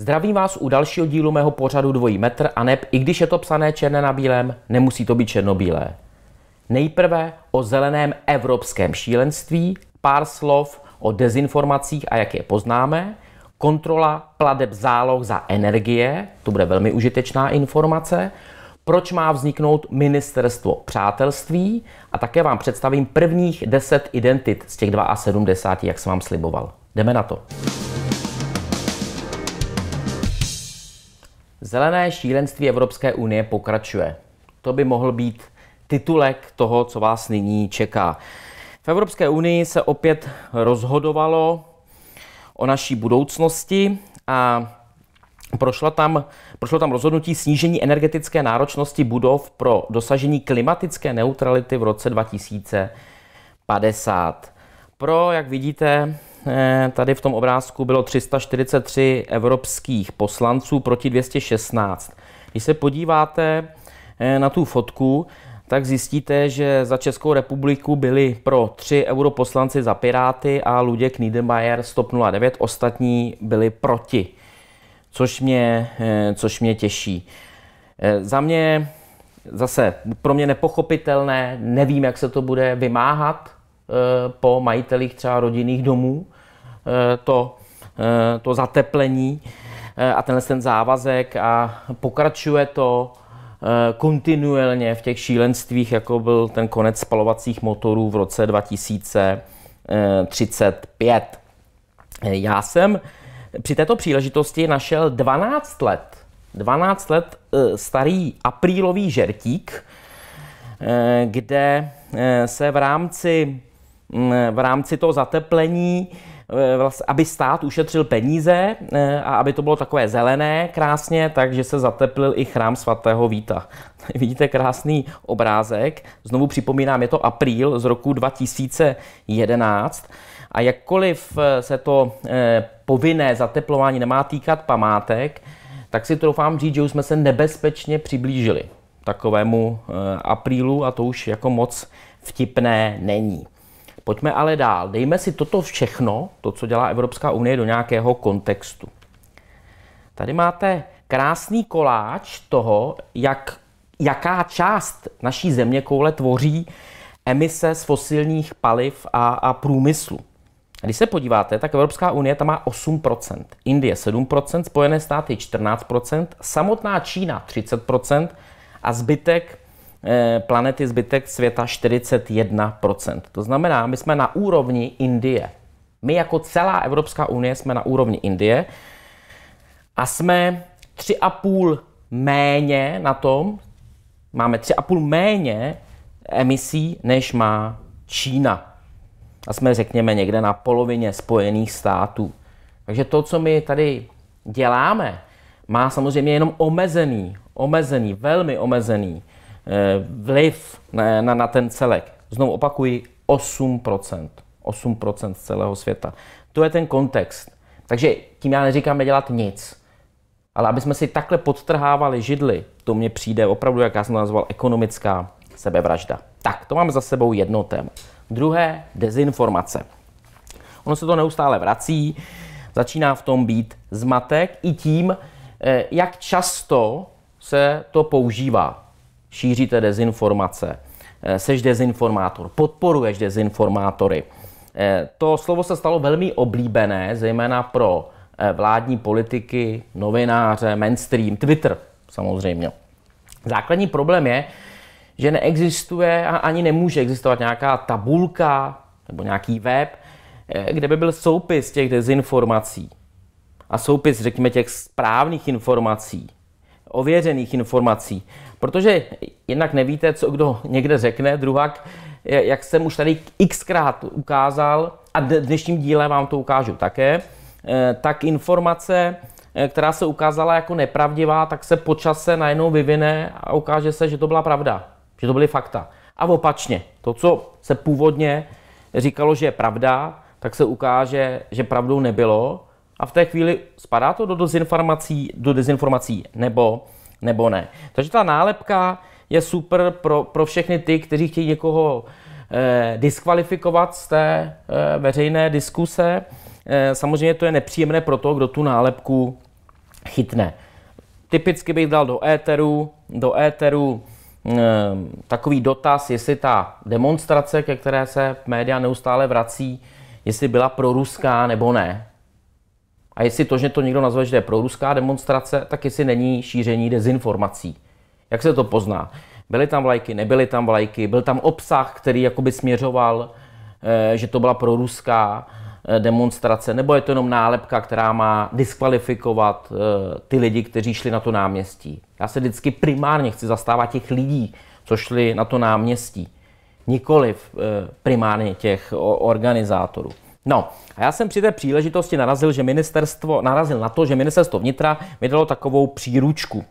Zdravím vás u dalšího dílu mého pořadu Dvojí metr a neb, i když je to psané černé na bílém, nemusí to být černobílé. Nejprve o zeleném evropském šílenství, pár slov o dezinformacích a jak je poznáme, kontrola pladeb záloh za energie, to bude velmi užitečná informace, proč má vzniknout ministerstvo přátelství a také vám představím prvních 10 identit z těch 72, jak jsem vám sliboval. Jdeme na to. Zelené šílenství Evropské unie pokračuje. To by mohl být titulek toho, co vás nyní čeká. V Evropské unii se opět rozhodovalo o naší budoucnosti a prošlo tam, prošlo tam rozhodnutí snížení energetické náročnosti budov pro dosažení klimatické neutrality v roce 2050. Pro, jak vidíte, eh, tady v tom obrázku bylo 343 evropských poslanců proti 216. Když se podíváte eh, na tu fotku, tak zjistíte, že za Českou republiku byli pro tři europoslanci za Piráty a Luděk Niedermayer 109 ostatní byli proti, což mě, eh, což mě těší. Eh, za mě zase pro mě nepochopitelné, nevím, jak se to bude vymáhat eh, po majitelích třeba rodinných domů, to, to zateplení a tenhle ten závazek a pokračuje to, Eh, kontinuálně v těch šílenstvích, jako byl ten konec spalovacích motorů v roce 2035. Eh, Já jsem při této příležitosti našel 12 let, 12 let eh, starý aprílový žertík, kde se v rámci, mm, v rámci toho zateplení Eh, aby stát ušetřil peníze eh, a aby to bylo takové zelené krásně, takže se zateplil i chrám svatého Víta. Vidíte krásný obrázek. Znovu připomínám, je to apríl z roku 2011. A jakkoliv eh, se to povinné zateplování nemá týkat památek, tak si troufám říct, že už jsme se nebezpečně přiblížili takovému aprílu a to už jako moc vtipné není. Pojďme ale dál. Dejme si toto všechno, to, co dělá Evropská unie, do nějakého kontextu. Tady máte krásný koláč toho, jak, jaká část naší země koule tvoří emise z fosilních paliv a, a průmyslu. Když se podíváte, tak Evropská unie tam má 8%, Indie 7%, Spojené státy 14%, samotná Čína 30% a zbytek Eh, planety zbytek světa 41%. To znamená, my jsme na úrovni Indie. My jako celá Evropská unie jsme na úrovni Indie a jsme 3,5 méně na tom, máme 3,5 méně emisí, než má Čína. A jsme, řekněme, někde na polovině Spojených států. Takže to, co my tady děláme, má samozřejmě jenom omezený, omezený, velmi omezený Eh, vliv eh, na, na ten celek. Znovu opakuji, 8%. 8% z celého světa. To je ten kontext. Takže tím já neříkám dělat nic. Ale aby jsme si takhle podtrhávali židly, to mně přijde opravdu, jak já jsem to nazval, ekonomická sebevražda. Tak, to máme za sebou jedno téma. Druhé, dezinformace. Ono se to neustále vrací, začíná v tom být zmatek i tím, eh, jak často se to používá šíříte dezinformace, eh, seš dezinformátor, podporuješ dezinformátory. Eh, to slovo se stalo velmi oblíbené, zejména pro eh, vládní politiky, novináře, mainstream, Twitter samozřejmě. Základní problém je, že neexistuje a ani nemůže existovat nějaká tabulka nebo nějaký web, kde by byl soupis těch dezinformací a soupis, řekněme, těch správných informací, ověřených informací Protože jednak nevíte, co kdo někde řekne, Druhak, jak jsem už tady xkrát ukázal, a dnešním díle vám to ukážu také, e, tak informace, e, která se ukázala jako nepravdivá, tak se po čase najednou vyvine a ukáže se, že to byla pravda, že to byly fakta. A opačně, to, co se původně říkalo, že je pravda, tak se ukáže, že pravdou nebylo. A v té chvíli spadá to do dezinformací, do dezinformací nebo nebo ne. Takže ta nálepka je super pro, pro všechny ty, kteří chtějí někoho eh, diskvalifikovat z té eh, veřejné diskuse. Eh, samozřejmě to je nepříjemné pro to, kdo tu nálepku chytne. Typicky bych dal do éteru, do éteru eh, takový dotaz, jestli ta demonstrace, ke které se média neustále vrací, jestli byla proruská nebo ne. A jestli to, že to někdo nazve, že je proruská demonstrace, tak jestli není šíření dezinformací. Jak se to pozná? Byly tam vlajky, nebyly tam vlajky, byl tam obsah, který jakoby směřoval, eh, že to byla proruská eh, demonstrace, nebo je to jenom nálepka, která má diskvalifikovat eh, ty lidi, kteří šli na to náměstí. Já se vždycky primárně chci zastávat těch lidí, co šli na to náměstí, nikoliv primárně těch organizátorů. No, a já jsem při té příležitosti narazil, že ministerstvo, narazil na to, že ministerstvo vnitra mi dalo takovou příručku.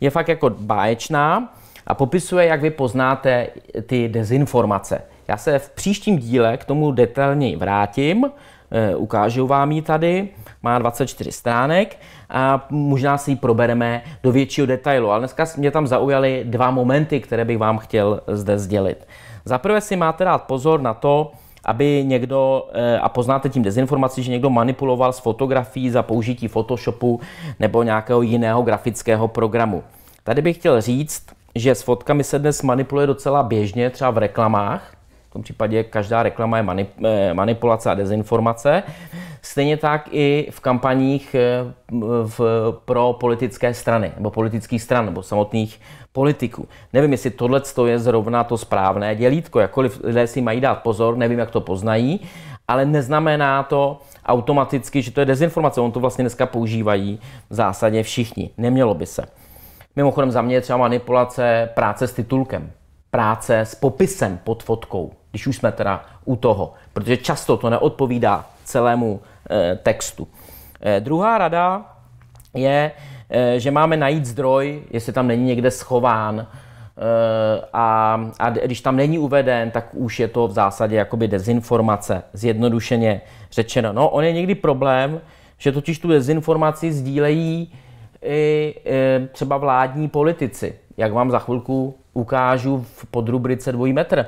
Je fakt jako báječná a popisuje, jak vy poznáte ty dezinformace. Já se v příštím díle k tomu detailněji vrátím, e, ukážu vám ji tady, má 24 stránek a možná si ji probereme do většího detailu. Ale dneska mě tam zaujaly dva momenty, které bych vám chtěl zde sdělit. Za prvé si máte dát pozor na to, aby někdo, eh, a poznáte tím dezinformaci, že někdo manipuloval s fotografií za použití Photoshopu nebo nějakého jiného grafického programu. Tady bych chtěl říct, že s fotkami se dnes manipuluje docela běžně, třeba v reklamách, tom případě každá reklama je eh, manipulace a dezinformace. Stejně tak i v kampaních eh, v, pro politické strany, nebo politických stran, nebo samotných politiků. Nevím, jestli tohle je zrovna to správné dělítko, jakkoliv lidé si mají dát pozor, nevím, jak to poznají, ale neznamená to automaticky, že to je dezinformace. On to vlastně dneska používají v zásadě všichni. Nemělo by se. Mimochodem za mě je třeba manipulace práce s titulkem, práce s popisem pod fotkou když už jsme teda u toho, protože často to neodpovídá celému eh, textu. Eh, druhá rada je, eh, že máme najít zdroj, jestli tam není někde schován, a, a když tam není uveden, tak už je to v zásadě jakoby dezinformace, zjednodušeně řečeno. No, on je někdy problém, že totiž tu dezinformaci sdílejí i, i třeba vládní politici, jak vám za chvilku ukážu v podrubrice dvojí metr.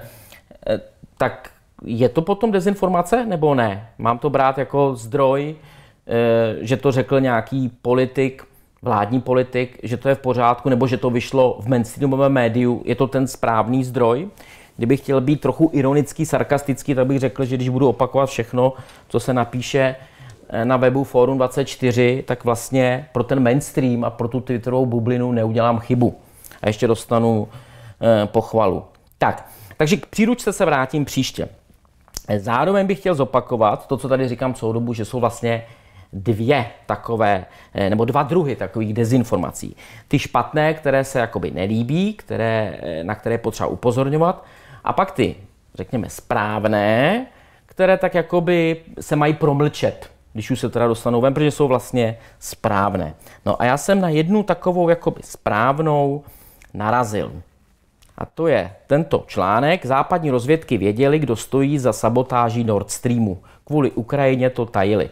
Eh, tak je to potom dezinformace nebo ne? Mám to brát jako zdroj, eh, že to řekl nějaký politik, vládní politik, že to je v pořádku, nebo že to vyšlo v mainstreamovém médiu, je to ten správný zdroj? Kdybych chtěl být trochu ironický, sarkastický, tak bych řekl, že když budu opakovat všechno, co se napíše eh, na webu Forum 24, tak vlastně pro ten mainstream a pro tu Twitterovou bublinu neudělám chybu. A ještě dostanu pochvalu. Tak, takže k příručce se vrátím příště. Zároveň bych chtěl zopakovat to, co tady říkám celou dobu, že jsou vlastně dvě takové, eh, nebo dva druhy takových dezinformací. Ty špatné, které se jakoby nelíbí, které, eh, na které je potřeba upozorňovat, a pak ty, řekněme, správné, které tak jakoby se mají promlčet, když už se teda dostanou ven, protože jsou vlastně správné. No a já jsem na jednu takovou jakoby správnou narazil. A to je tento článek. Západní rozvědky věděli, kdo stojí za sabotáží Nord Streamu. Kvůli Ukrajině to tajili.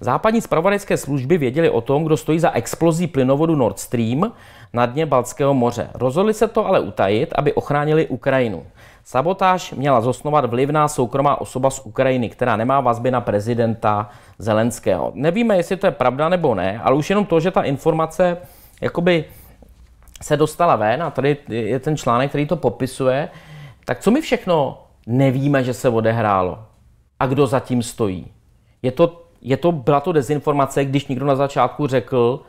Západní zpravodajské služby věděli o tom, kdo stojí za explozí plynovodu Nord Stream na dně Balckého moře. Rozhodli se to ale utajit, aby ochránili Ukrajinu. Sabotáž měla zosnovat vlivná soukromá osoba z Ukrajiny, která nemá vazby na prezidenta Zelenského. Nevíme, jestli to je pravda nebo ne, ale už jenom to, že ta informace jakoby se dostala ven, a tady je ten článek, který to popisuje, tak co my všechno nevíme, že se odehrálo? A kdo zatím stojí? Je to, je to, byla to dezinformace, když někdo na začátku řekl,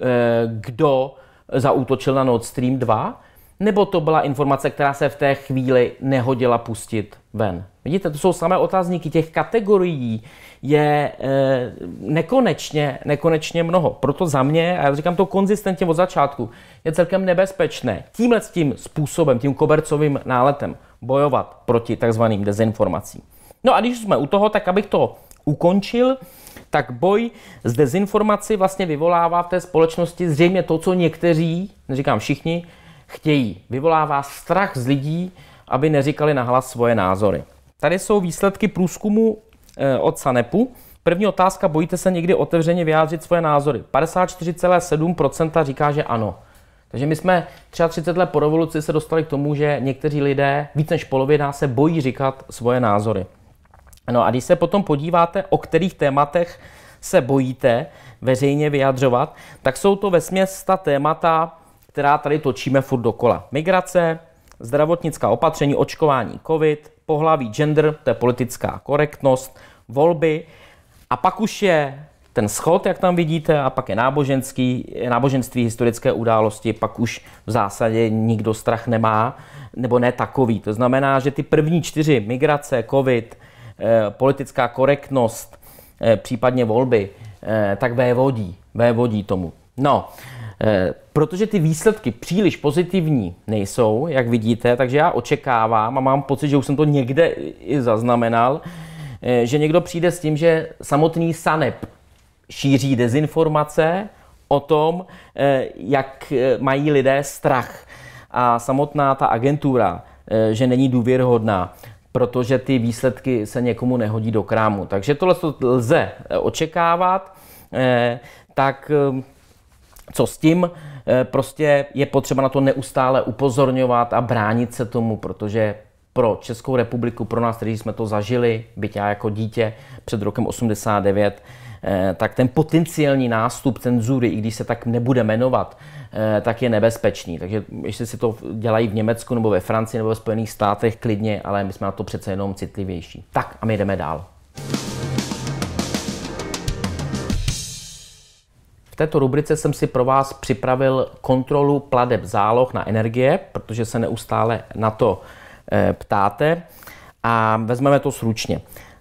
eh, kdo zaútočil na Nord Stream 2? nebo to byla informace, která se v té chvíli nehodila pustit ven. Vidíte, to jsou samé otázníky, těch kategorií je e, nekonečně, nekonečně mnoho. Proto za mě, a já říkám to konzistentně od začátku, je celkem nebezpečné tímhle tím způsobem, tím kobercovým náletem bojovat proti takzvaným dezinformacím. No a když jsme u toho, tak abych to ukončil, tak boj s dezinformací vlastně vyvolává v té společnosti zřejmě to, co někteří, neříkám všichni, chtějí. Vyvolává strach z lidí, aby neříkali nahlas svoje názory. Tady jsou výsledky průzkumu eh, od Sanepu. První otázka, bojíte se někdy otevřeně vyjádřit svoje názory? 54,7% říká, že ano. Takže my jsme 33 let po revoluci se dostali k tomu, že někteří lidé, víc než polovina, se bojí říkat svoje názory. No a když se potom podíváte, o kterých tématech se bojíte veřejně vyjadřovat, tak jsou to ve směs ta témata, která tady točíme furt dokola. Migrace, zdravotnická opatření, očkování COVID, pohlaví, gender, to je politická korektnost, volby a pak už je ten schod, jak tam vidíte, a pak je náboženský, náboženství, historické události, pak už v zásadě nikdo strach nemá, nebo ne takový. To znamená, že ty první čtyři, migrace, covid, eh, politická korektnost, eh, případně volby, eh, tak vévodí, vévodí tomu. No, Eh, protože ty výsledky příliš pozitivní nejsou, jak vidíte, takže já očekávám a mám pocit, že už jsem to někde i zaznamenal, eh, že někdo přijde s tím, že samotný Sanep šíří dezinformace o tom, eh, jak mají lidé strach. A samotná ta agentura, že není důvěryhodná, protože ty výsledky se někomu nehodí do krámu. Takže tohle to lze očekávat. Tak co s tím, eh, prostě je potřeba na to neustále upozorňovat a bránit se tomu, protože pro Českou republiku, pro nás, kteří jsme to zažili, byť já jako dítě před rokem 89, eh, tak ten potenciální nástup cenzury, i když se tak nebude jmenovat, eh, tak je nebezpečný. Takže jestli si to dělají v Německu nebo ve Francii nebo ve Spojených státech, klidně, ale my jsme na to přece jenom citlivější. Tak a my jdeme dál. této rubrice jsem si pro vás připravil kontrolu pladeb záloh na energie, protože se neustále na to eh, ptáte a vezmeme to sručně.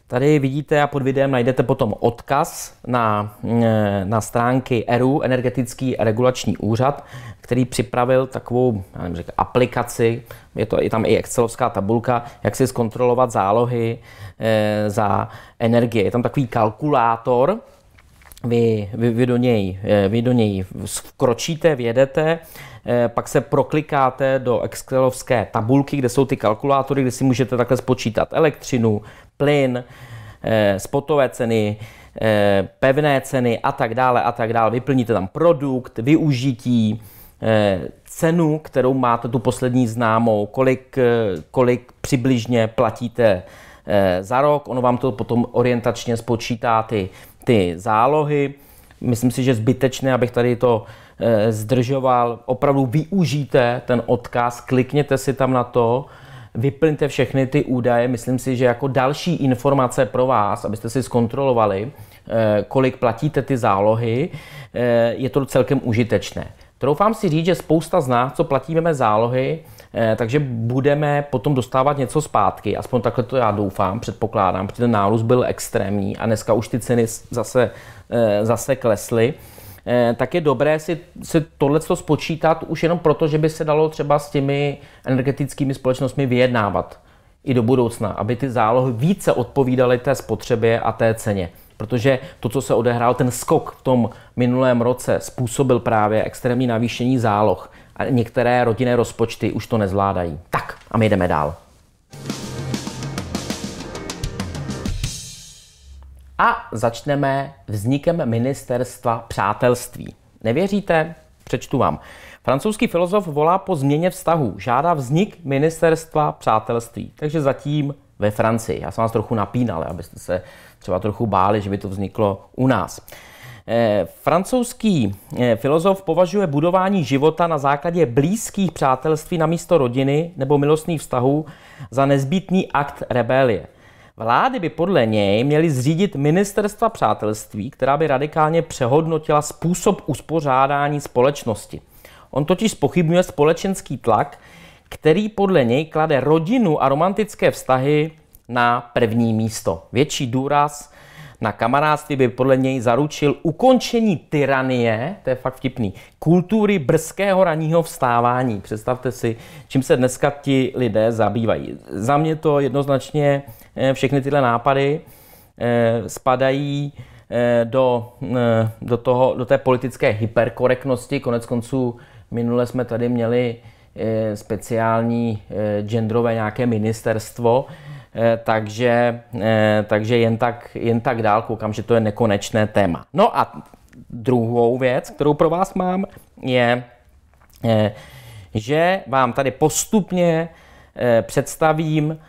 Tady vidíte a pod videem najdete potom odkaz na, mm, eh, na stránky ERU, Energetický regulační úřad, který připravil takovou já nevím, říká, aplikaci, je, to, je tam i excelovská tabulka, jak si zkontrolovat zálohy e, za energie. Je tam takový kalkulátor, vy, vy, vy, do něj, eh, vy do něj vkročíte, vědete, eh, pak se proklikáte do Excelovské tabulky, kde jsou ty kalkulátory, kde si můžete takhle spočítat elektřinu, plyn, eh, spotové ceny, pevné ceny a tak dále a tak dále. Vyplníte tam produkt, využití, cenu, kterou máte tu poslední známou, kolik, kolik přibližně platíte za rok, ono vám to potom orientačně spočítá ty ty zálohy. Myslím si, že zbytečné, abych tady to e, zdržoval. Opravdu využijte ten odkaz, klikněte si tam na to, vyplňte všechny ty údaje. Myslím si, že jako další informace pro vás, abyste si zkontrolovali, eh, kolik platíte ty zálohy, eh, je to celkem užitečné. Troufám si říct, že spousta z nás, co platíme zálohy, eh, takže budeme potom dostávat něco zpátky. Aspoň takhle to já doufám, předpokládám, protože ten nárůst byl extrémní a dneska už ty ceny zase, eh, zase klesly eh, tak je dobré si, si tohle spočítat už jenom proto, že by se dalo třeba s těmi energetickými společnostmi vyjednávat i do budoucna, aby ty zálohy více odpovídaly té spotřebě a té ceně. Protože to, co se odehrál, ten skok v tom minulém roce způsobil právě extrémní navýšení záloh a některé rodinné rozpočty už to nezvládají. Tak a my jdeme dál. A začneme vznikem ministerstva přátelství. Nevěříte? Přečtu vám. Francouzský filozof volá po změně vztahu, žádá vznik ministerstva přátelství. Takže zatím ve Francii. Já jsem vás trochu napínal, abyste se třeba trochu báli, že by to vzniklo u nás. Eh, francouzský eh, filozof považuje budování života na základě blízkých přátelství na místo rodiny nebo milostných vztahů za nezbytný akt rebelie. Vlády by podle něj měly zřídit ministerstva přátelství, která by radikálně přehodnotila způsob uspořádání společnosti. On totiž spochybňuje společenský tlak, který podle něj klade rodinu a romantické vztahy na první místo. Větší důraz na kamarádství by podle něj zaručil ukončení tyranie, to je fakt vtipný, kultury brzkého ranního vstávání. Představte si, čím se dneska ti lidé zabývají. Za mě to jednoznačně eh, všechny tyhle nápady eh, spadají eh, do, do, toho, do té politické hyperkorektnosti. Konec konců minule jsme tady měli speciální genderové nějaké ministerstvo, Eh, takže, eh, takže jen, tak, jen tak dál koukám, že to je nekonečné téma. No a druhou věc, kterou pro vás mám, je, eh, že vám tady postupně představím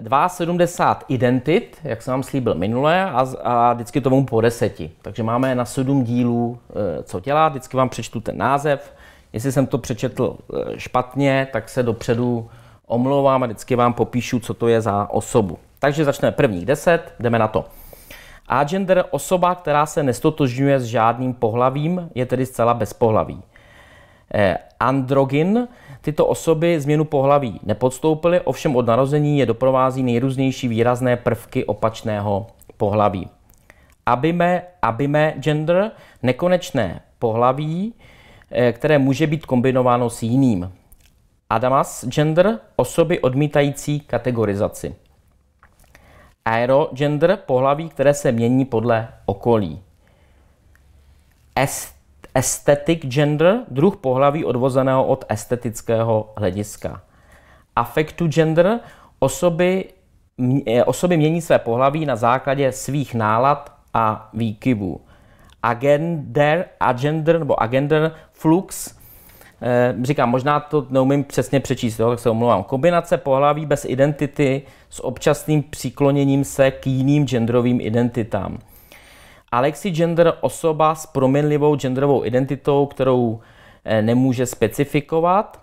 270 identit, jak jsem vám slíbil minule, a, a vždycky tomu po deseti. Takže máme na sedm dílů, co dělat. Vždycky vám přečtu ten název. Jestli jsem to přečetl špatně, tak se dopředu omlouvám a vždycky vám popíšu, co to je za osobu. Takže začneme prvních deset. jdeme na to. Agender osoba, která se nestotožňuje s žádným pohlavím, je tedy zcela bez pohlaví. Eh, androgyn, tyto osoby změnu pohlaví nepodstoupily, ovšem od narození je doprovází nejrůznější výrazné prvky opačného pohlaví. Abime, abime gender, nekonečné pohlaví, eh, které může být kombinováno s jiným. Adamas gender osoby odmítající kategorizaci. Aerogender pohlaví, které se mění podle okolí. aesthetic gender druh pohlaví odvozeného od estetického hlediska. Affectu gender osoby, osoby mění své pohlaví na základě svých nálad a výkyvů. Agender, agender nebo agender flux Eh, říkám, možná to neumím přesně přečíst, jo, tak se omlouvám. Kombinace pohlaví bez identity s občasným přikloněním se k jiným genderovým identitám. Alexi gender osoba s proměnlivou genderovou identitou, kterou eh, nemůže specifikovat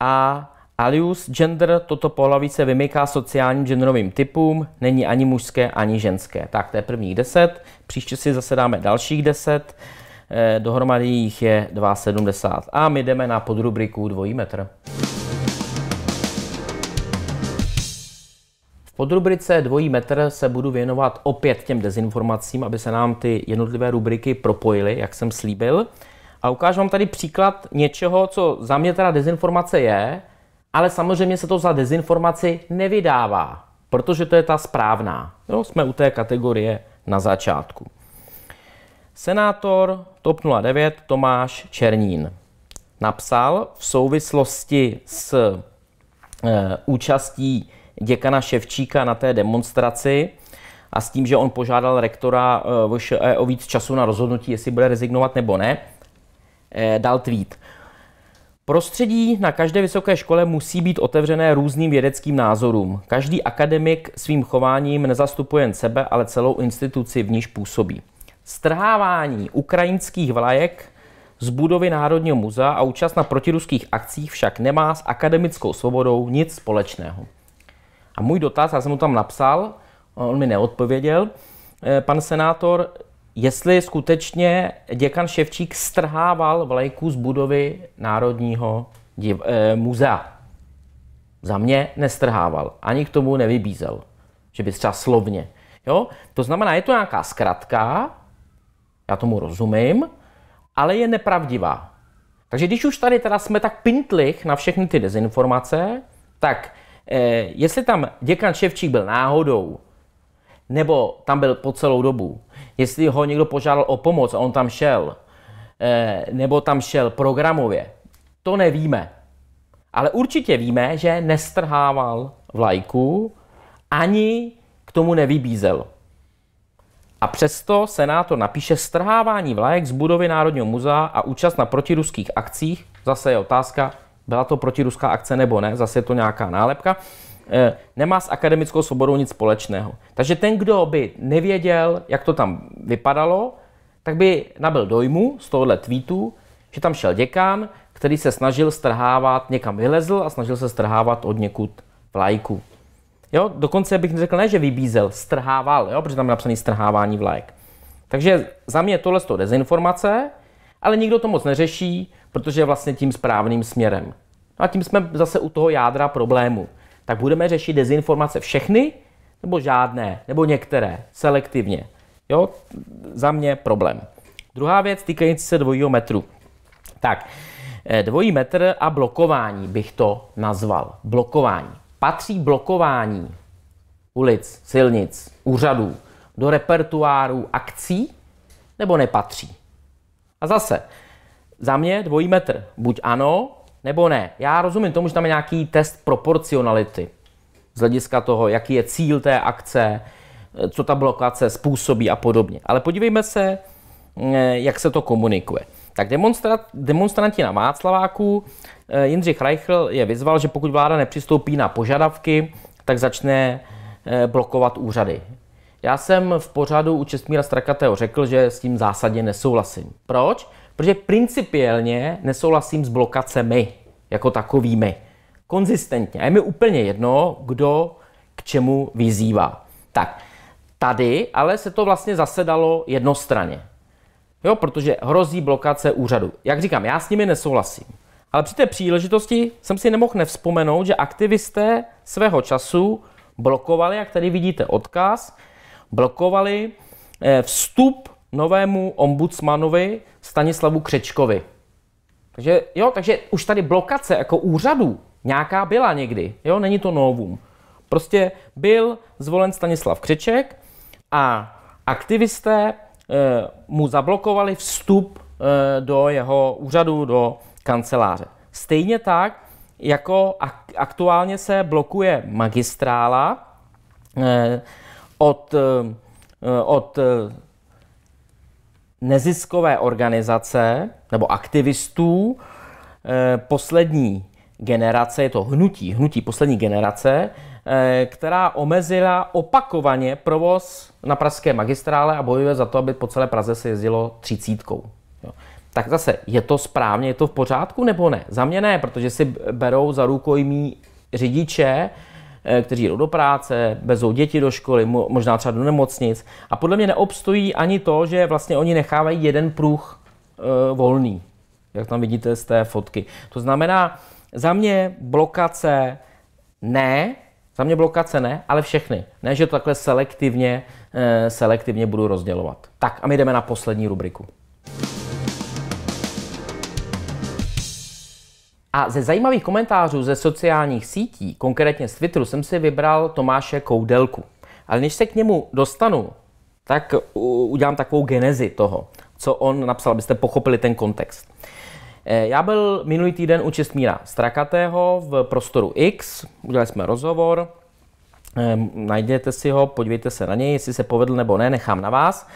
a Alius gender, toto pohlaví se vymyká sociálním genderovým typům, není ani mužské, ani ženské. Tak to je prvních deset, příště si zase dáme dalších deset. Eh, dohromady jich je 2,70. A my jdeme na podrubriku dvojí metr. podrubrice dvojí metr se budu věnovat opět těm dezinformacím, aby se nám ty jednotlivé rubriky propojily, jak jsem slíbil. A ukážu vám tady příklad něčeho, co za mě teda dezinformace je, ale samozřejmě se to za dezinformaci nevydává, protože to je ta správná. Jo, jsme u té kategorie na začátku. Senátor TOP 09 Tomáš Černín napsal v souvislosti s e, účastí děkana Ševčíka na té demonstraci a s tím, že on požádal rektora eh, e, o víc času na rozhodnutí, jestli bude rezignovat nebo ne, e, dal tweet. Prostředí na každé vysoké škole musí být otevřené různým vědeckým názorům. Každý akademik svým chováním nezastupuje jen sebe, ale celou instituci, v níž působí. Strhávání ukrajinských vlajek z budovy Národního muzea a účast na protiruských akcích však nemá s akademickou svobodou nic společného. A můj dotaz, já jsem mu tam napsal, on mi neodpověděl, eh, pan senátor, jestli skutečně děkan Ševčík strhával vlajku z budovy Národního div- eh, muzea. Za mě nestrhával, ani k tomu nevybízel, že by třeba slovně. Jo? To znamená, je to nějaká zkratka, já tomu rozumím, ale je nepravdivá. Takže když už tady teda jsme tak pintlich na všechny ty dezinformace, tak eh, jestli tam děkan Ševčík byl náhodou, nebo tam byl po celou dobu, jestli ho někdo požádal o pomoc a on tam šel, eh, nebo tam šel programově, to nevíme. Ale určitě víme, že nestrhával vlajku ani k tomu nevybízel a přesto Senátor napíše strhávání vlajek z budovy Národního muzea a účast na protiruských akcích, zase je otázka, byla to protiruská akce nebo ne, zase je to nějaká nálepka, eh, nemá s akademickou svobodou nic společného. Takže ten, kdo by nevěděl, jak to tam vypadalo, tak by nabil dojmu z tohohle tweetu, že tam šel děkán, který se snažil strhávat, někam vylezl a snažil se strhávat od někud vlajku. Jo, dokonce bych řekl ne, že vybízel, strhával, jo, protože tam je napsané strhávání vlajek. Takže za mě tohle je dezinformace, ale nikdo to moc neřeší, protože je vlastně tím správným směrem. No a tím jsme zase u toho jádra problému. Tak budeme řešit dezinformace všechny, nebo žádné, nebo některé, selektivně. Jo, za mě problém. Druhá věc týkající se dvojího metru. Tak, eh, dvojí metr a blokování bych to nazval. Blokování patří blokování ulic, silnic, úřadů do repertuáru akcí nebo nepatří? A zase, za mě dvojí metr, buď ano, nebo ne. Já rozumím tomu, že tam je nějaký test proporcionality z hlediska toho, jaký je cíl té akce, co ta blokace způsobí a podobně. Ale podívejme se, eh, jak se to komunikuje. Tak demonstra- demonstranti na Václaváku Eh, Jindřich Reichl je vyzval, že pokud vláda nepřistoupí na požadavky, tak začne eh, blokovat úřady. Já jsem v pořadu u Čestmíra Strakatého řekl, že s tím zásadně nesouhlasím. Proč? Protože principiálně nesouhlasím s blokacemi jako takovými. Konzistentně. A je mi úplně jedno, kdo k čemu vyzývá. Tak, tady ale se to vlastně zasedalo jednostranně. Jo, protože hrozí blokace úřadu. Jak říkám, já s nimi nesouhlasím. Ale při té příležitosti jsem si nemohl nevzpomenout, že aktivisté svého času blokovali, jak tady vidíte odkaz, blokovali eh, vstup novému ombudsmanovi Stanislavu Křečkovi. Takže, jo, takže už tady blokace jako úřadů nějaká byla někdy, jo, není to novum. Prostě byl zvolen Stanislav Křeček a aktivisté e, mu zablokovali vstup e, do jeho úřadu, do kanceláře. Stejně tak, jako aktuálně se blokuje magistrála eh, od, eh, od eh, neziskové organizace nebo aktivistů poslední generace, je to hnutí, hnutí poslední generace, která omezila opakovaně provoz na pražské magistrále a bojuje za to, aby po celé Praze se jezdilo třicítkou tak zase, je to správně, je to v pořádku nebo ne? Za mě ne, protože si berou za rukojmí řidiče, eh, kteří jdou do práce, bezou děti do školy, možná třeba do nemocnic. A podle mě neobstojí ani to, že vlastně oni nechávají jeden pruh e, volný, jak tam vidíte z té fotky. To znamená, za mě blokace ne, za mě blokace ne, ale všechny. Ne, že to takhle selektivně, e, selektivně budu rozdělovat. Tak a my jdeme na poslední rubriku. A ze zajímavých komentářů ze sociálních sítí, konkrétně z Twitteru, jsem si vybral Tomáše Koudelku. Ale než se k němu dostanu, tak udělám takovou genezi toho, co on napsal, abyste pochopili ten kontext. Eh, já byl minulý týden u Čestmíra Strakatého v prostoru X, udělali jsme rozhovor, ehm, najděte si ho, podívejte se na něj, jestli se povedl nebo ne, nechám na vás.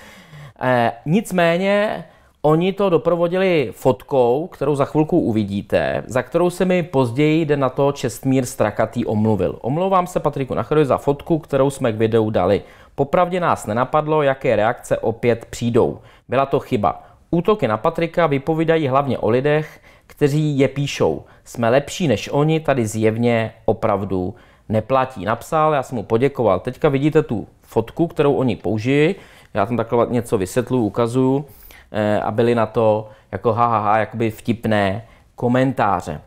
Eh, nicméně Oni to doprovodili fotkou, kterou za chvilku uvidíte, za kterou se mi později jde na to Čestmír Strakatý omluvil. Omlouvám se Patriku Nachodovi za fotku, kterou jsme k videu dali. Popravdě nás nenapadlo, jaké reakce opět přijdou. Byla to chyba. Útoky na Patrika vypovídají hlavně o lidech, kteří je píšou. Jsme lepší než oni, tady zjevně opravdu neplatí. Napsal, já jsem mu poděkoval. Teďka vidíte tu fotku, kterou oni použijí. Já tam takhle něco vysvětluji, ukazuju. Eh, a byly na to jako hahaha, ha, ha, jakoby vtipné komentáře.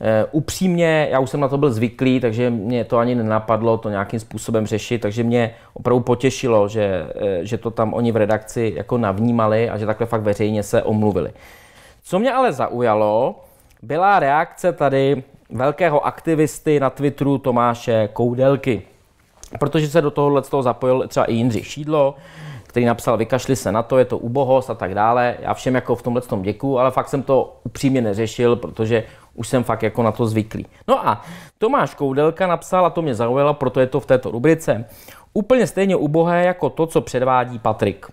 Eh, upřímně, já už jsem na to byl zvyklý, takže mě to ani nenapadlo to nějakým způsobem řešit, takže mě opravdu potěšilo, že, eh, že to tam oni v redakci jako navnímali a že takhle fakt veřejně se omluvili. Co mě ale zaujalo, byla reakce tady velkého aktivisty na Twitteru Tomáše Koudelky. Protože se do tohohle z toho zapojil třeba i Jindřich Šídlo, který napsal, vykašli se na to, je to ubohost a tak dále. Já všem jako v tomhle tom děkuju, ale fakt jsem to upřímně neřešil, protože už jsem fakt jako na to zvyklý. No a Tomáš Koudelka napsal, a to mě zaujalo, proto je to v této rubrice, úplně stejně ubohé jako to, co předvádí Patrik.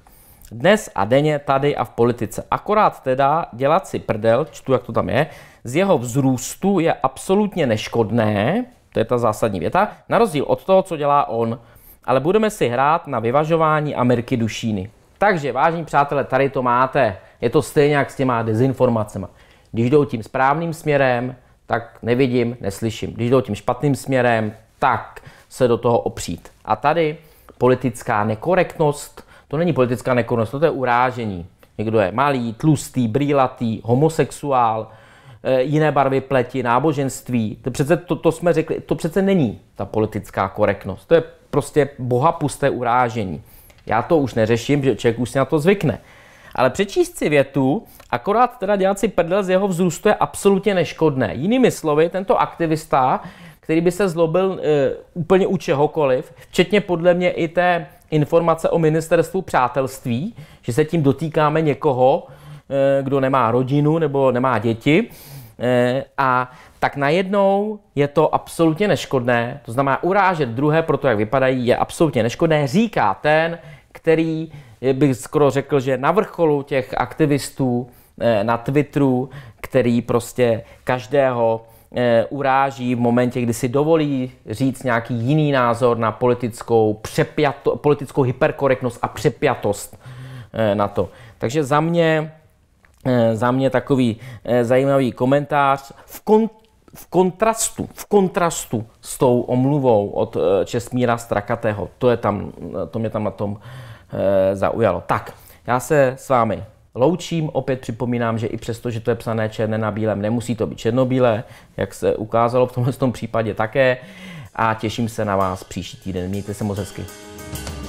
Dnes a denně tady a v politice. Akorát teda dělat si prdel, čtu, jak to tam je, z jeho vzrůstu je absolutně neškodné, to je ta zásadní věta, na rozdíl od toho, co dělá on ale budeme si hrát na vyvažování Ameriky dušíny. Takže, vážní přátelé, tady to máte. Je to stejně jak s těma dezinformacemi. Když jdou tím správným směrem, tak nevidím, neslyším. Když jdou tím špatným směrem, tak se do toho opřít. A tady politická nekorektnost, to není politická nekorektnost, to je urážení. Někdo je malý, tlustý, brýlatý, homosexuál, Eh, jiné barvy pleti, náboženství. To přece, to, to jsme řekli, to přece není ta politická korektnost. To je prostě boha pusté urážení. Já to už neřeším, že člověk už si na to zvykne. Ale přečíst si větu, akorát teda dělat si prdel z jeho vzrůstu je absolutně neškodné. Jinými slovy, tento aktivista, který by se zlobil e, úplně u čehokoliv, včetně podle mě i té informace o ministerstvu přátelství, že se tím dotýkáme někoho, e, kdo nemá rodinu nebo nemá děti, Eh, a tak najednou je to absolutně neškodné, to znamená urážet druhé pro to, jak vypadají, je absolutně neškodné, říká ten, který eh, bych skoro řekl, že na vrcholu těch aktivistů eh, na Twitteru, který prostě každého uráží v momentě, kdy si dovolí říct nějaký jiný názor na politickou, přepjato, politickou hyperkorektnost a přepjatost na to. Takže za mě Eh, za mě takový eh, zajímavý komentář v, kon, v kontrastu, v kontrastu s tou omluvou od eh, Česmíra Strakatého. To, je tam, to mě tam na tom zaujalo. Tak, já se s vámi loučím. Opět připomínám, že i přesto, že to je psané černé na bílém, nemusí to být černobílé, jak se ukázalo v tomhle tom případě také. A těším se na vás příští týden. Mějte se moc hezky.